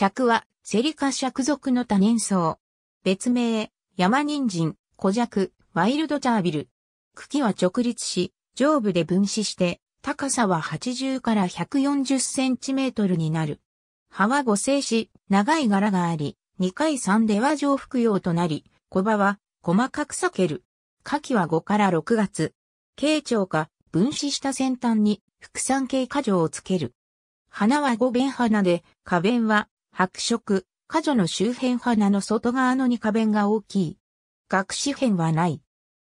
尺は、セリカ尺属の多年草。別名、山人参、小尺、ワイルドチャービル。茎は直立し、上部で分子して、高さは80から140センチメートルになる。葉は五星し、長い柄があり、2回3では上服用となり、小葉は細かく裂ける。花期は5から6月。形状か分子した先端に副産系果状をつける。花は五弁花で、花弁は白色、過剰の周辺花の外側の二花弁が大きい。学士辺はない。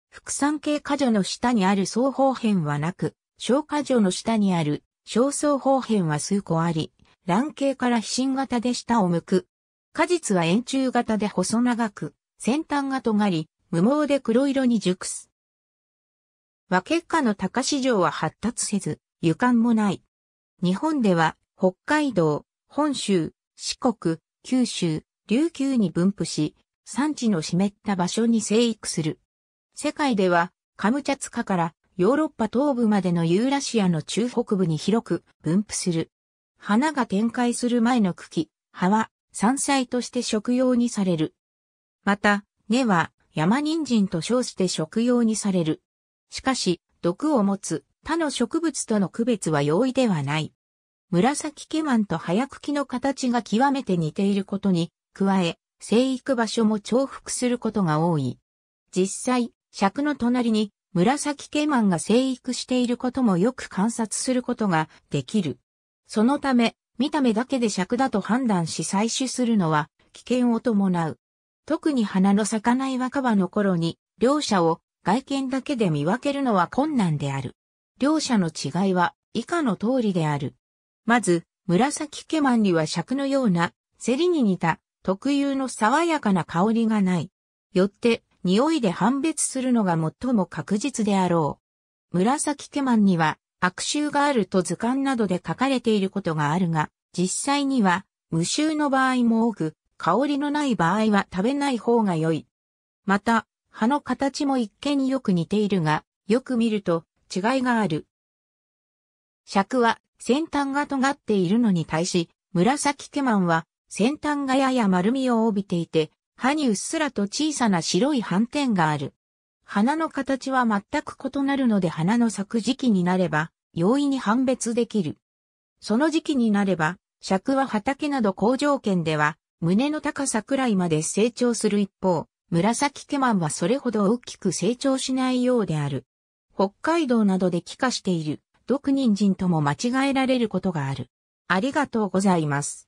副産系過剰の下にある双方辺はなく、小過剰の下にある小双方辺は数個あり、卵形から飛信型で下を向く。果実は円柱型で細長く、先端が尖り、無毛で黒色に熟す。和結果の高市場は発達せず、油感もない。日本では、北海道、本州、四国、九州、琉球に分布し、産地の湿った場所に生育する。世界では、カムチャツカからヨーロッパ東部までのユーラシアの中北部に広く分布する。花が展開する前の茎、葉は山菜として食用にされる。また、根は山人参と称して食用にされる。しかし、毒を持つ他の植物との区別は容易ではない。紫ケマンと早茎の形が極めて似ていることに、加え、生育場所も重複することが多い。実際、尺の隣に紫ケマンが生育していることもよく観察することができる。そのため、見た目だけで尺だと判断し採取するのは危険を伴う。特に花の咲かない若葉の頃に、両者を外見だけで見分けるのは困難である。両者の違いは以下の通りである。まず、紫ケマンには尺のような、セリに似た、特有の爽やかな香りがない。よって、匂いで判別するのが最も確実であろう。紫ケマンには、悪臭があると図鑑などで書かれていることがあるが、実際には、無臭の場合も多く、香りのない場合は食べない方が良い。また、葉の形も一見よく似ているが、よく見ると違いがある。尺は先端が尖っているのに対し、紫ケマンは先端がやや丸みを帯びていて、歯にうっすらと小さな白い斑点がある。花の形は全く異なるので花の咲く時期になれば、容易に判別できる。その時期になれば、尺は畑など好条件では、胸の高さくらいまで成長する一方、紫ケマンはそれほど大きく成長しないようである。北海道などで帰化している。毒人参とも間違えられることがある。ありがとうございます。